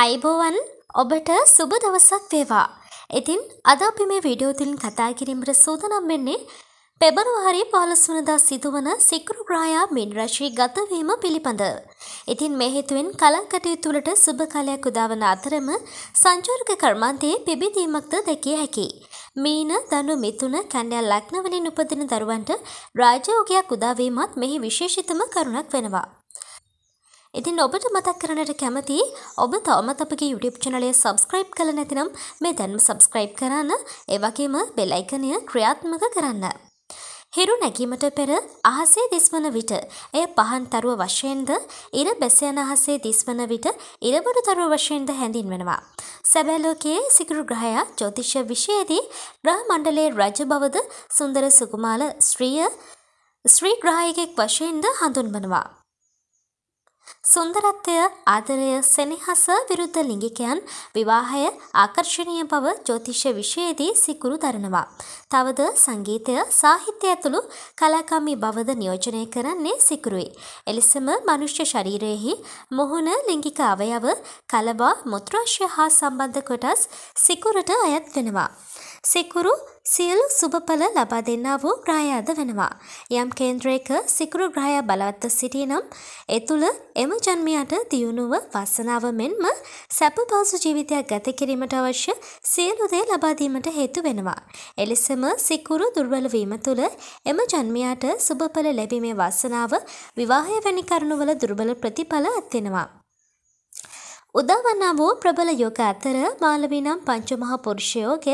අයිබෝවන් ඔබට සුබ දවසක් වේවා. ඉතින් අද අපි මේ වීඩියෝ තුලින් කතා කිරීමට සූදානම් වෙන්නේ පෙබරවාරි 15 වෙනිදා සිදුවන සිකුරු ග්‍රහයා මීන රාශිය ගතවීම පිළිබඳ. ඉතින් මේ හේතුවෙන් කලකටයුතු වලට සුබ කාලයක් උදාවන අතරම සංචාරක කර්මාන්තයේ පිබිදීමක්ද දැකිය හැකියි. මීන, ධනු, මිථුන, කන්‍යා ලග්න වලින් උපදින දරුවන්ට රාජයෝගයක් උදාවීමත් මෙහි විශේෂිතම කරුණක් වෙනවා. ඉතින් ඔබට මතක් කරනට කැමති ඔබ තවමත් අපගේ YouTube චැනලය සබස්ක්‍රයිබ් කළ නැතිනම් මේ දැන්ම සබස්ක්‍රයිබ් කරන්න ඒවගේම බෙලයිකනය ක්‍රියාත්මක කරන්න. හිරු නැගීමට පෙර අහසේ දිස්වන විට එය පහන් තරුව වශයෙන්ද ඉර බැසයන අහසේ දිස්වන විට ඉරබඩු තරුව වශයෙන්ද හැඳින්වෙනවා. සැබෑලෝකයේ සිකුරු ග්‍රහයා ජෝතිෂ්‍ය විෂයේදී ග්‍රහ මණ්ඩලේ රජ බවද සුන්දර සුකුමාල ශ්‍රීය ශ්‍රී ග්‍රහයකෙක් වශයෙන්ද හඳුන්වනවා. සුන්දරත්වය ආදරය සෙනෙහස විරුද්ධ ලිංගිකයන් විවාහය ආකර්ශණය බව ජෝතිෂ්‍ය විෂයේදී සිකුරු දරනවා. තවද සංගීතය සාහිත්‍ය ඇතුළු කලාකම්මි බවද නියෝජනය කරන්නේ සිකුරුයි. එලෙසම මනුෂ්‍ය ශරීරයෙහි මුහුණ ලිංගික අවයව කලබා මුත්‍රාශය හා සම්බන්ධ කොටස් සිකුරට අයත් වෙනවා. සිකුරු සියලු සුභඵල ලබා දෙන්නා වූ ග්‍රහයාද වෙනවා. යම් කේන්ද්‍රයක සිකුරු ග්‍රහයා බලවත්ව සිටිනම් ඒ තුළ එම ජන්මයාට දියුණුව වසනාව මෙන්ම සැප පාසු ජීවිතයක් ගත කිරීමට අවශ්‍ය සියලු දේ ලබා දීමට හේතු වෙනවා. එලෙසම සිකුරු දුර්වල වීම තුළ එම ජන්මයාට සුභඵල ලැබීමේ වාසනාව විවාහය වැනි කරුණුවල දුර්බල ප්‍රතිඵල ඇතිවෙනවා. උදාවනා වූ ප්‍රබල යොග අතර මාලවී නම් පංචමහා පුරුෂයෝගය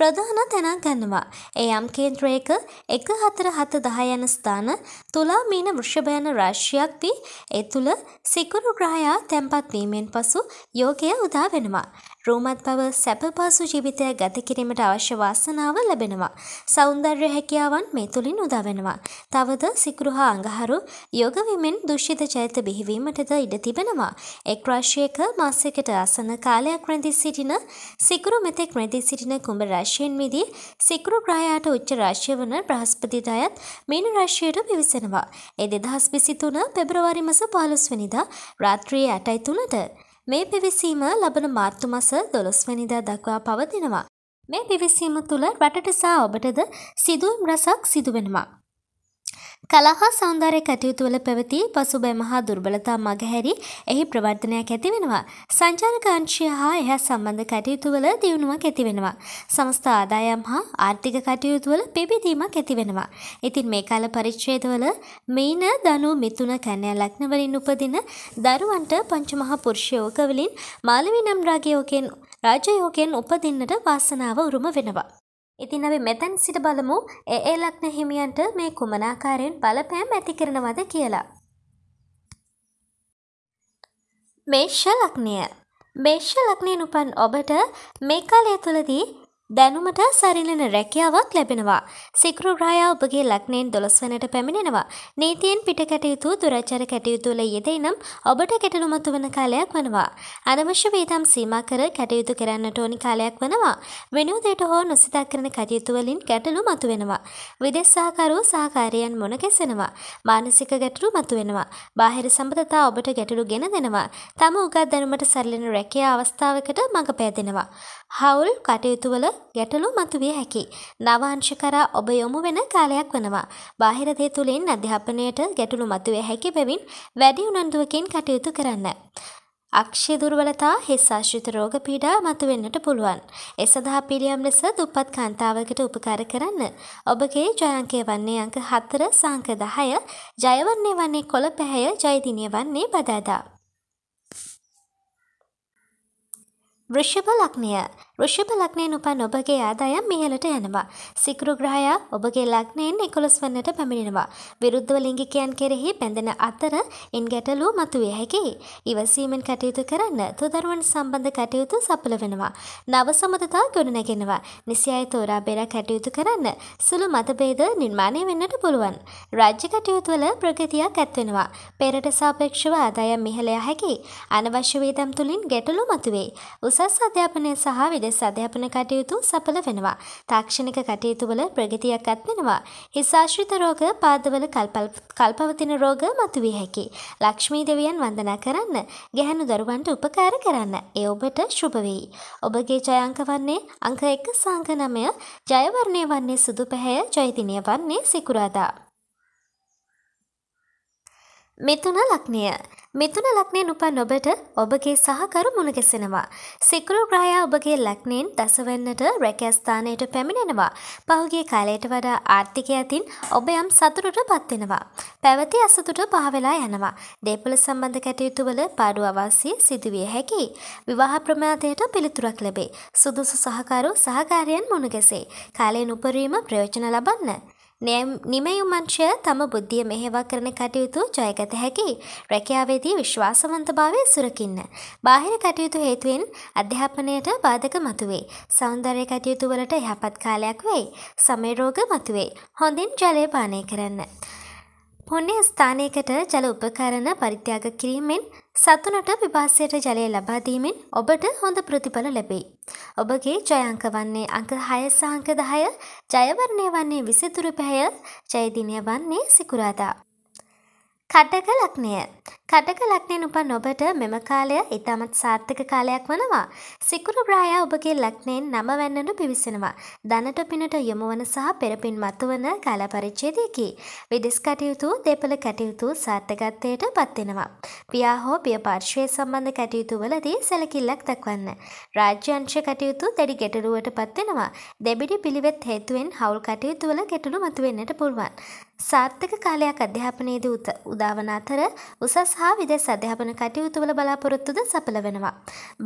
ප්‍රධාන තැනක් ගන්නවා. ඒ යම් කේන්ද්‍රයක එක හතර හත දහ යන ස්ථාන තුලා මීන වෘෂභයන රාශියක් වී ඒ තුළ සිකුරු ග්‍රහයා තැන්පත් වීමෙන් පසු යෝගය උදා වෙනවා. රෝමත් බව සැපපාසු ජීවිතය ගත කිරීමට අවශ්‍ය වාසනාව ලැබෙනවා. සෞන්දර්ය හැකියාවන් මේ තුළින් උදවෙනවා. තවද සිකුරු හා අඟහරු යෝග විමෙන් දුෂිත චෛත බිහිවීමටද ඉඩ තිබෙනවා. එක් රාශියක මාසයකට ආසන කාලයක් රැඳී සිටින සිකුරු මෙතෙක් රැඳී සිටින කුඹ රාශියෙන් මිදී සිකුරු ග්‍රහයාට උච්ච රාශිය වන බ්‍රහස්පතිදායත් මීන රාශියට පිවිසෙනවා. එ දෙදහස් විසි තුන පෙබරවාරි මස පාලොස්වනිදා රාත්‍රී ඇටයි තුනට. මේ පිවිසීම ලබන මාර්තු මස 12 වෙනිදා දක්වා පවතිනවා. මේ පිවිසීම තුළ රටට සහ ඔබටද සිදුවීම් රසක් සිදු වෙනවා. කලා හා සෞන්දර්ය කටයුතු වල පැවති පසුබැම හා දුර්වලතා මගහැරි එහි ප්‍රවර්ධනයක් ඇති වෙනවා. සංචාරකාංශය හා එහා සම්බන්ධ කටයුතු වල දියුණුවක් ඇති වෙනවා. සමස්ත ආදායම් හා ආර්ථික කටයුතු වල පිබිදීමක් ඇති වෙනවා. ඉතින් මේ කාල පරිච්ඡේදවල මීන ධනු මිතුන කන්‍යා ලග්න වලින් උපදින දරුවන්ට පංචමහා පුරුෂ යෝග වලින් මාළවි නම් රාග යෝගයෙන් රාජ යෝගයෙන් උපදින්නට වාසනාව උරුම වෙනවා. ඉතින් අපි මෙතැන් සිට බලමු ඒ ඒ ලග්න හිමියන්ට මේ කුමනාකාරයෙන් බලපෑම් ඇති කරනවද කියලා. මේෂ ලග්නය මේෂ ලග්නයෙන් උපන් ඔබට මේ කාලය තුළදී දැනුමට සරිලන රැකියාවක් ලැබෙනවා. සිකරුග්‍රහයා ඔබගේ ලක්නයෙන් දොළොස් වනට පැමිණෙනවා. නීතියෙන් පිට කටයුතු දුරචර කටයුතුල යෙදයි නම් ඔබට ගැටලු මතුවන කාලයක් වනවා. අනවශ්‍ය වේදම් සීමා කර කටයුතු කරන්නට ඕනි කාලයක් වනවා. වෙනුවදයට හෝ නොසිතා කරන කටයුතුවලින් ගැටලු මතුවෙනවා. විදෙස් සහකරු සහකාරයන් මොන ගැසෙනවා. මානසික ගැටලු මතුවෙනවා. බාහිර සම්බඳතා ඔබට ගැටලු ගෙන දෙනවා. තම උගත් දැනුමට සරලන රැකියා අවස්ථාවකට මඟ පෑදෙනවා. හවුල් කටයුතුවල ගැටලු මතුවිය හැකි. නවාංශ කරා ඔබ යොමු වෙන කාලයක් වනවා. බාහිර දේ තුළින් අධ්‍යාපනයට ගැටලු මතුවිය හැකි බැවින් වැඩි උනන්දුවකින් කටයුතු කරන්න. අක්ෂය දුර්වලතා හිස් ආශ්‍රිත රෝග පීඩා මතුවෙන්නට පුළුවන්. ඒ සඳහා පිළියම් ලෙස දුප්පත් කාන්තාවකට උපකාර කරන්න. ඔබගේ ජයංකය වන්නේ අංක 4 සංක 10, ජයවන්නේ වන්නේ කොළ පැහැය, ජයදිනය වන්නේ බදාදා. වෘෂභ ලග්නය ෘෂභ ලග්නයෙන් උපන් ඔබගේ ආදායම් මිහලට යනවා. සිකුරු ග්‍රහයා ඔබගේ ලග්නයෙන් 11 වන්නට පැමිණෙනවා. විරුද්ධව ලිංගිකයන් කෙරෙහි බැඳෙන අතර ඉන් ගැටලු මතුවේ හැකියි. ඉවසීමෙන් කටයුතු කරන්න තුදරුවන් සම්බන්ධ කටයුතු සඵල වෙනවා. නව සමතතා ගොඩනැගෙනවා. නිසි අය තෝරා බේරා කටයුතු කරන්න සුළු මතභේද නිර්මාණය වෙන්නට පුළුවන්. රාජ්‍ය කටයුතු වල ප්‍රගතියක් ඇත්වෙනවා. පෙරට සාපේක්ෂව ආදායම් මිහල හැකි. අනවශ්‍ය වේදම් තුලින් ගැටලු මතුවේ. උසස් අධ්‍යාපනය සහ විදේශ විදේශ අධ්‍යාපන කටයුතු සඵල වෙනවා. තාක්ෂණික කටයුතුවල ප්‍රගතියක් අත්වෙනවා. හිස් ආශ්‍රිත රෝග පාදවල කල්පවතින රෝග මතුවිය හැකි. ලක්ෂ්මී දෙවියන් වන්දනා කරන්න. ගැහැණු දරුවන්ට උපකාර කරන්න. ඒ ඔබට ශුභ වෙයි. ඔබගේ ජයංක වන්නේ අංක 1 සංඛ 9 ජයවර්ණය වන්නේ සුදු පැහැය ජයදිනය වන්නේ සිකුරාදා. මෙතුන ලක්නය මෙතුන ලක්නය උපන් ඔබට ඔබගේ සහකරු මුණගෙසෙනවා. සිකරු ග්‍රහයා ඔබගේ ලක්නයෙන් දසවන්නට රැකස්ථානයට පැමිණෙනවා. පහුගේ කාලයට වඩා ආර්ථිකය ඇතින් ඔබ යම් සතුරට පත්වෙනවා. පැවති අසතුට පහවෙලා යනවා. දේපල සම්බන්ධ කටයුතුවල පාඩු අවාසය සිදුවිය හැකි. විවාහ ප්‍රමාතයට පිළිතුරක් ලැබේ. සුදුසු සහකරු සහකාරයන් මුණගෙසේ. කාලයෙන් උපරීම ප්‍රයෝජන ලබන්න. නිමයුමංශය තම බුද්ධිය මෙහෙවා කරන කටයුතු ජයගත හැකි රැකියාවේදී විශ්වාසවන්තභාවය සුරකින්න. බාහිර කටයුතු හේතුවෙන් අධ්‍යාපනයට බාධක මතුවේ. සෞන්දර්ය කටයුතු වලට යහපත් කාලයක් වෙයි. සමේ රෝග මතුවේ. හොඳින් ජලය පානය කරන්න. පුණ්‍ය ස්ථානයකට ජල උපකරණ පරිත්‍යාග කිරීමෙන් සතුනට විභාසයට ජලය ලබා දීමෙන් ඔබට හොඳ ප්‍රතිඵල ලැබෙයි. ඔබගේ ජයංක වන්නේ අංක 6 සහ අංක 10, ජයවර්ණය වන්නේ 23 පැය, ජයදිනය වන්නේ සිකුරාදා. කටක ලක්නය කටක ලක්නයෙන් උපන් ඔබට මෙම කාලය ඉතාමත් සාර්ථක කාලයක් වනවා. සිකුරු ග්‍රායා ඔබගේ ලක්නයෙන් නම වැන්නට පිවිසෙනවා. දනට පිනට යොමුවන සහ පෙරපින් මතුවන කාලපරිච්ඡේදයකි. විදෙස් කටයුතු දෙපළ කටයුතු සාර්ථකත්වයට පත්වෙනවා. පියා හෝ පිය පාර්ශ්වය සම්බන්ධ කටයුතු වලදී සැලකිල්ලක් දක්වන්න. රාජ්‍ය අංශ කටයුතු දැඩි ගැටලුවට පත්වෙනවා. දෙබිඩි පිළිවෙත් හේතුවෙන් හවුල් කටයුතු වල ගැටලු මතුවෙන්නට පුළුවන්. සාර්ථක කාලයක් අධ්‍යාපනයේද උත උදාවන අතර උසස් හා විදෙස් අධ්‍යාපන කටයුතුවල බලාපොරොත්තුද සපල වෙනවා.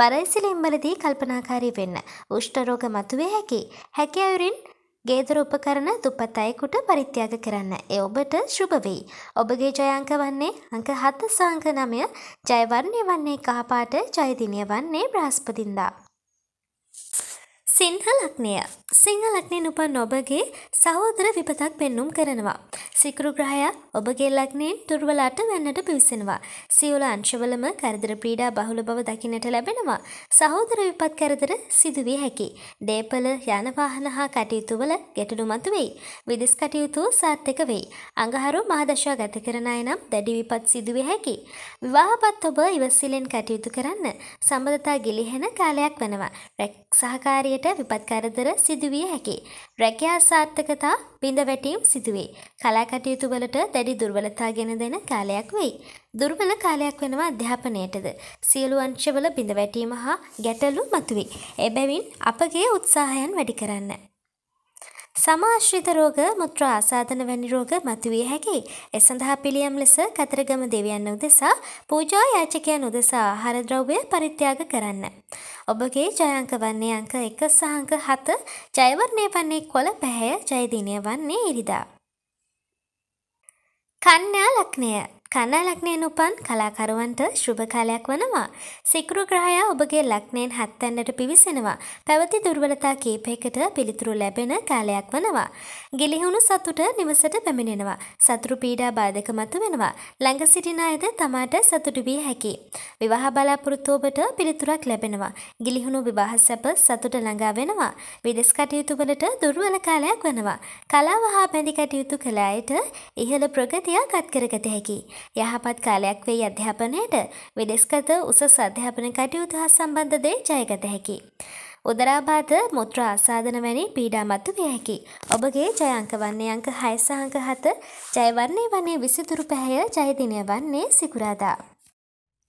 බරයිසිලිම්වලදී කල්පනාකාරී වෙන්න. උෂ්ටරෝග මතුවේ හැකි. හැකි අයුරින් ගේදර උපකරන දුපත් අයෙකුට පරිත්‍යාග කරන්න. එ ඔබට ශුභවෙයි. ඔබගේ ජයංක වන්නේ අංක හත සංක නමය ජයවර්ණය වන්නේ කහපාට ජයදිනය වන්නේ බ්‍රහස්පතින්දා. සිංහලක්නය සිංහලක්නයෙන් උපන් ඔබගේ සහෝදර විපතක් පෙන්නුම් කරනවා. සිකරුග්‍රහයා ඔබගේ ලක්නයෙන් දුර්වලාට වෙන්නට පිවිසෙනවා. සියවල අංශවලම කරදර පීඩා බහුල බව දකිනට ලැබෙනවා. සහෝදර විපත් කරදර සිදුවිය හැකි. දේපල යනවාහන හා කටයුතුවල ගැටඩු මතු වෙයි. විදිස් කටයුතු සාර්ථක වෙයි. අඟහරු මහදශා ගත කරන නම් දැඩි විපත් සිදුවිය හැකි. විවාහපත් ඔබ ඉවසිලෙන් කටයුතු කරන්න සම්බඳතා ගිලිහෙන කාලයක් වනවා. රැක් සහකාරියට විට විපත් කරදර සිදුවිය හැකි. රැකියා සාර්ථකතා බිඳවැටීම් සිදුවේ. කලා කටයුතු වලට දැඩි දුර්වලතා ගෙන දෙන කාලයක් වෙයි. දුර්වල කාලයක් වෙනවා අධ්‍යාපනයටද. සියලු අංශවල බිඳවැටීම හා ගැටලු මතුවේ. එබැවින් අපගේ උත්සාහයන් වැඩි කරන්න. සමාශ්‍රිත රෝග මුත්‍රා ආසාදන වැනි රෝග මතුවිය හැකි. එසඳහා පිළියම් ලෙස කතරගම දෙවියන් උදෙසා පූජා යාචකයන් උදෙසා ආහාර ද්‍රව්‍ය පරිත්‍යාග කරන්න. ඔබගේ ජයංක වන්නේ අංක 1 සහ අංක 7 ජයවර්ණය වන්නේ කොළ පැහැය ජයදිනය වන්නේ ඉරිදා. කන්‍යා ලග්නය කන්නා ලක්නයෙන් උපන් කලාකරුවන්ට ශුභකාලයක් වනවා. සිකුරු ග්‍රහයා ඔබගේ ලක්නයෙන් හත්තැන්නට පිවිසෙනවා. පැවති දුර්වලතා කීපයකට පිළිතුරු ලැබෙන කාලයක් වනවා. ගිලිහුණු සතුට නිවසට පැමිණෙනවා. සතුරු පීඩා බාධක මතු වෙනවා. ළඟ සිටින අයද තමාට සතුටු විය හැකි. විවාහ බලාපොරොත්තු ඔබට පිළිතුරක් ලැබෙනවා. ගිලිහුණු විවාහ සැප සතුට ළඟා වෙනවා. විදෙස් කටයුතු වලට දුර්වල කාලයක් වනවා. කලාව හා බැඳි කටයුතු කළ අයට ඉහළ ප්‍රගතියක් අත්කරගත හැකි. යහපත් කාලයක් වේ අධ්‍යාපනයට විදෙස්ගත උසස් අධ්‍යාපන කටයුතු හා සම්බන්ධ දේ ජයගත හැකි. උදරාබාත මුත්‍ර ආසාධන වැනි පීඩාමත්තු විය හැකි. ඔබගේ ජයංක වන්නේ අංක හයසාංක හත ජයවන්නේ වන්නේ විසිතුරු පැහැය ජයදිනය වන්නේ සිකුරාදා.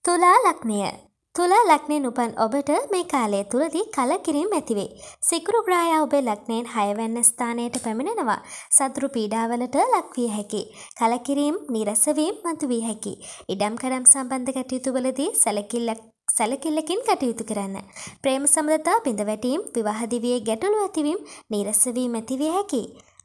තුලා ලක්නිය තුලා ලක්නෙන් උපන් ඔබට මේ කාලය තුළදී කලකිරීම ඇතිවේ. සිකුරු ග්‍රායා ඔබේ ලක්නෙන් හයවැන්න ස්ථානයට පැමිණෙනවා. සතුරු පීඩාවලට ලක්විය හැකි. කලකිරීම් නිරසවීම් මතුවී හැකි. ඉඩම් කරම් සම්බන්ධ කටයුතුවලදී සැලකිල්ලක් සැලකිල්ලකින් කටයුතු කරන්න. ප්‍රේම සම්බන්ධතා බිඳවැටීම්, විවාහ දිවියේ ගැටලු ඇතිවීම, නිරසවීම ඇතිවිය හැකි.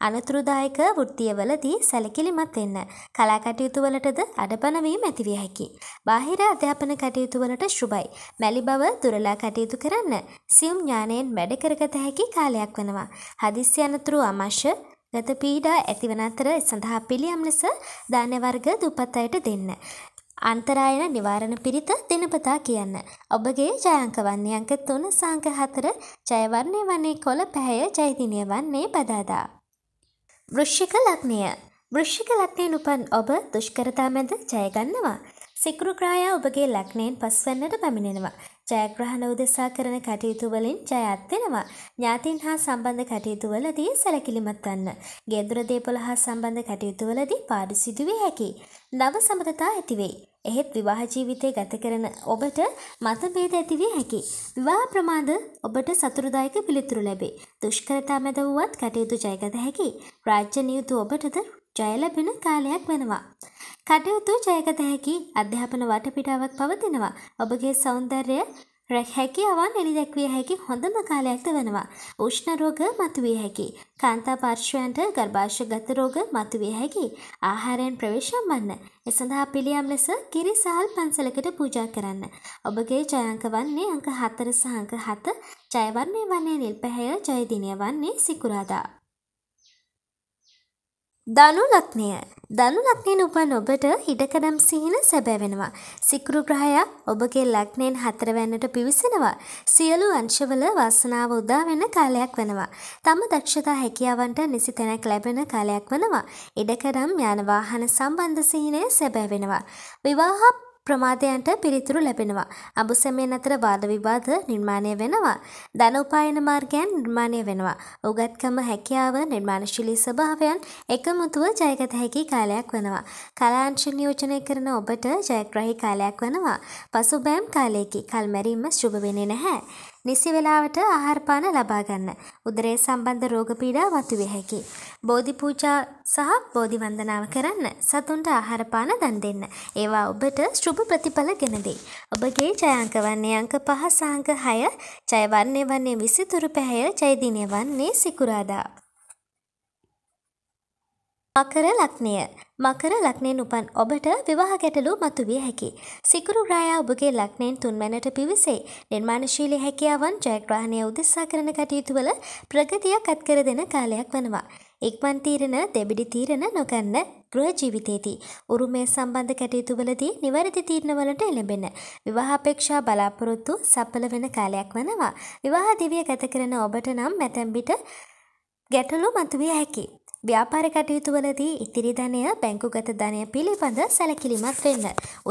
අනතුරුදායක වෘත්තියවලදී සැලකිලිමත් වෙන්න. කලා කටයුතු වලටද අඩපණ වීම ඇති විය හැකි. බාහිර අධ්‍යාපන කටයුතු වලට ශුභයි. මැලි බව දුරලා කටයුතු කරන්න. සියුම් ඥානයෙන් වැඩ කරගත හැකි කාලයක් වෙනවා. හදිස්සි අනතුරු අමශ්‍ය ගත පීඩා ඇතිවන අතර සඳහා පිළියම් ලෙස දාන වර්ග දුපත් අයට දෙන්න. අන්තරායන නිවාරණ පිරිත දිනපතා කියන්න. ඔබගේ ජයංක වන්නේ අංක 3 සංඛ 4 ජයවර්ණේ වන්නේ කොළ පැහැය ජයදිනය වන්නේ බදාදා. වෘෂ්‍යක ලක්නය වෘෂ්‍යක ලක්නයෙන් උපන් ඔබ දුෂ්කරතා මැද ජයගන්නවා. සිකරුග්‍රායා ඔබගේ ලක්නයෙන් පස්වන්නට පැමිණෙනවා. ජයග්‍රහණ උදෙසා කරන කටයුතුවලින් ජයත්වෙනවා. ඥාතින් හා සම්බන්ධ කටයුතුවලදී සැලකිලිමත් වන්න. ගෙදුර දේපොළ හා සම්බන්ධ කටයුතුවලදී පාඩු සිදුවේ හැකි. නව සමතතා ඇතිවෙයි. එහෙත් විවාහ ජීවිතය ගත කරන ඔබට මතභේද ඇතිවිය හැකි. විවාහ ප්‍රමාද ඔබට සතුරුදායක පිළිතුරු ලැබේ. දුෂ්කරතා මැද වුවත් කටයුතු ජයගත හැකි. රාජ්‍ය නියුතු ඔබටද ජය ලැබෙන කාලයක් වෙනවා. කටයුතු ජයගත හැකි අධ්‍යාපන වටපිටාවක් පවතිනවා. ඔබගේ සෞන්දර්යය හැකියාවන් එළිදැක්විය හැකි හොඳම කාලයක්ද වෙනවා. උෂ්ණ රෝග මතුවිය හැකි. කාන්තා පාර්ශ්වයන්ට ගර්භාෂගත රෝග මතුවිය හැකි. ආහාරයෙන් ප්‍රවේශම් වන්න. ඒ සඳහා පිළියම් ලෙස කිරි සහල් පන්සලකට පූජා කරන්න. ඔබගේ ජයංක වන්නේ අංක 4 සහ අංක 7. ජයවර්ණය වන්නේ නිල්පැහැය, ජයදිනය වන්නේ සිකුරාදා. දනු ලග්නය දනු ලග්නයෙන් උපන් ඔබට ඉඩකඩම් සිහින සැබෑවෙනවා. සිකුරු ග්‍රහයා ඔබගේ ලග්නයෙන් හතරවැන්නට පිවිසෙනවා. සියලු අංශවල වාසනාව උදා වෙන කාලයක් වෙනවා. තම දක්ෂතා හැකියාවන්ට නිසි තැනක් ලැබෙන කාලයක් වෙනවා. ඉඩකඩම් යාන වාහන සම්බන්ධ සිහිනය සැබෑවෙනවා. විවාහ ප්‍රමාදයන්ට පිළිතුරු ලැබෙනවා. අඹුසැමෙන් අතර වාද විවාද නිර්මාණය වෙනවා. ධන උපායන මාර්ගයන් නිර්මාණය වෙනවා. උගත්කම හැකියාව නිර්මාණශීලී ස්වභාවයන් එකමුතුව ජයගත හැකි කාලයක් වෙනවා. කලාංශ නියෝජනය කරන ඔබට ජයග්‍රහී කාලයක් වෙනවා. පසුබෑම් කාලයේදී කල්මැරීම සුබ වෙන්නේ නැහැ. නිසි වෙලාවට ආහාර පාන ලබා ගන්න. උදරය සම්බන්ධ රෝග පීඩා මතුවේ හැකි. බෝධි පූජා සහ බෝධි වන්දනාව කරන්න. සතුන්ට ආහාර පාන දන් දෙන්න. ඒවා ඔබට ශුභ ප්‍රතිඵල ගෙන දෙයි. ඔබගේ ජය අංක වන්නේ අංක 5 සහ අංක 6. ජය වර්ණය වන්නේ 23 පැහැය. ජය දිනය වන්නේ සිකුරාදා. මකර ලග්නය මකර ලක්නෙන් උපන් ඔබට විවාහ ගැටලු මතුවිය හැකි. සිකුරු රායා ඔබගේ ලක්නෙන් තුන්වැනට පිවිසේ. නිර්මාණශීලී හැකියාවන් ජයග්‍රහණය උදෙසා කරන කටයුතුවල ප්‍රගතියක් අත්කර දෙන කාලයක් වනවා. ඉක්මන් තීරණ දෙබිඩි තීරණ නොගන්න ගෘහ ජීවිතයේදී උරුමය සම්බන්ධ කටයුතු වලදී නිවැරදි තීරණ වලට එළඹෙන විවාහ අපේක්ෂා බලාපොරොත්තු සඵල වෙන කාලයක් වෙනවා විවාහ දිවිය ගත කරන ඔබට නම් මැතැම් පිට ගැටලු මතුවිය හැකියි ව්‍යාපාර කටයුතුවලදී ඉතිරි ධනය බැංකුගත ධනය පිළිබඳ සැලකිලිමත් වෙන්න.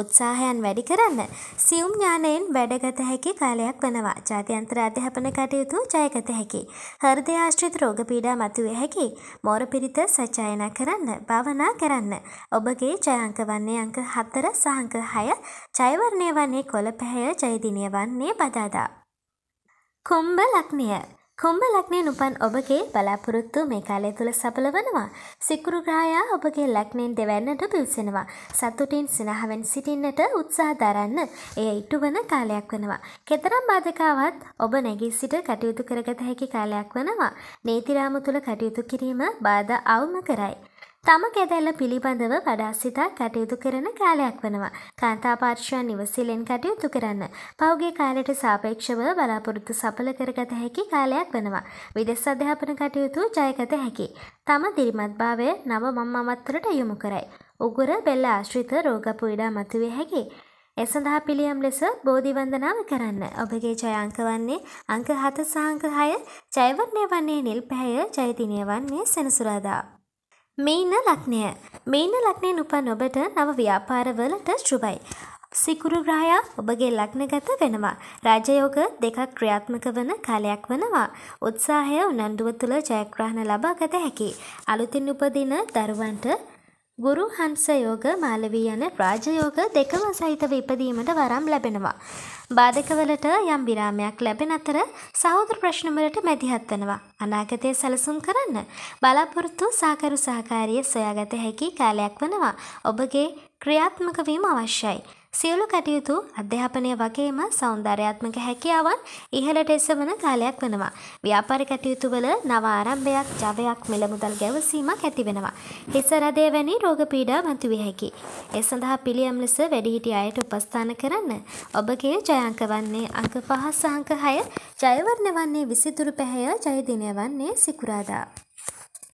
උත්සාහයන් වැඩි කරන්න. සියුම් ඥානයෙන් වැඩගත හැකි කාලයක් වනවා. ජාත්‍යන්තර අධ්‍යාපන කටයුතු ජයගත හැකි. හෘදය ආශ්‍රිත රෝග පීඩා මතුවේ හැකි. මෝර පිරිත සචායන කරන්න. භාවනා කරන්න. ඔබගේ ජයංක වන්නේ අංක 4 සහ අංක 6. ජයවර්ණය වන්නේ කොළ පැහැය ජයදිනය වන්නේ බදාදා. කුම්භ ලග්නය කුම්භ ලග්නයෙන් උපන් ඔබගේ බලාපොරොත්තු මේ කාලය තුළ සඵල වෙනවා. සිකුරු ග්‍රහයා ඔබගේ ලග්නයෙන් දෙවන්නට පිවිසෙනවා. සතුටින් සිනහවෙන් සිටින්නට උත්සාහ දරන්න. එය ඉටුවන කාලයක් වෙනවා. කෙතරම් බාධකාවත් ඔබ නැගී සිට කටයුතු කරගත හැකි කාලයක් වෙනවා. නීති රාමු තුල කටයුතු කිරීම බාධා අවම කරයි. තම කැදැල්ල පිළිබඳව වඩා සිතා කටයුතු කරන කාලයක් වනවා. කාන්තාපාර්ශ්වයන් නිවසිලෙන් කටයුතු කරන්න. පෞගේ කාලයට සාපේක්ෂව බලාපොරොත්තු සඵල කරගත හැකි කාලයක් වනවා. විදෙස් අධ්‍යාපන කටයුතු ජයගත හැකි. තම දිරිමත්භාවය නව මම්මමත්තරට යොමු කරයි. උගුර බෙල්ල ආශ්‍රිත රෝග පුයිඩා මතුවේ හැකි. එසඳහා පිළියම් ලෙස බෝධිවන්දනාව කරන්න. ඔබගේ ජයංක වන්නේ අංක 7 සහ අංක 6 ජයවර්ණය වන්නේ නිල් පැහැය, ජයදිනය වන්නේ සෙනසුරාදා. මීන ලක්නය මීන ලක්නය උපන් ඔබට නව ව්‍යාපාරවලට ශුභයි. සිකුරු ග්‍රහයා ඔබගේ ලක්නගත වෙනවා. රාජයෝග දෙකක් ක්‍රියාත්මක වන කාලයක් වනවා. උත්සාහය උනන්දුව තුළ ජයග්‍රහණ ලබාගත හැකි. අලුතින් උපදින දරුවන්ට ගුරු හංස යෝග මාලවී යන රාජයෝග දෙකම සහිතව ඉපදීමට වරම් ලැබෙනවා. බාධකවලට යම් විරාමයක් ලැබෙන අතර සහෝදර ප්‍රශ්නවලට මැදිහත් වෙනවා. අනාගතය සැලසුම් කරන්න බලාපොරොත්තු සාකරු සහකාරිය සොයාගත හැකි කාලයක් වෙනවා. ඔබගේ ක්‍රියාත්මක වීම අවශ්‍යයි. සියලු කටයුතු අධ්‍යාපනය වගේම සෞන්දර්යාත්මක හැකියාවන් ඉහළට එසවන කාලයක් වෙනවා. ව්‍යාපාර කටයුතුවල නව ආරම්භයක්, ජවයක්, මිලමුදල් ගැවසීමක් ඇති වෙනවා. හිස රදය වැනි රෝග පීඩා මතුවිය හැකි. ඒ සඳහා පිළියම් ලෙස වැඩිහිටි අයට උපස්ථාන කරන්න. ඔබගේ ජයංක වන්නේ අංක 5 සහ අංක 6, ජයවර්ණ වන්නේ 23 පැහැය, ජය දිනය වන්නේ සිකුරාදා.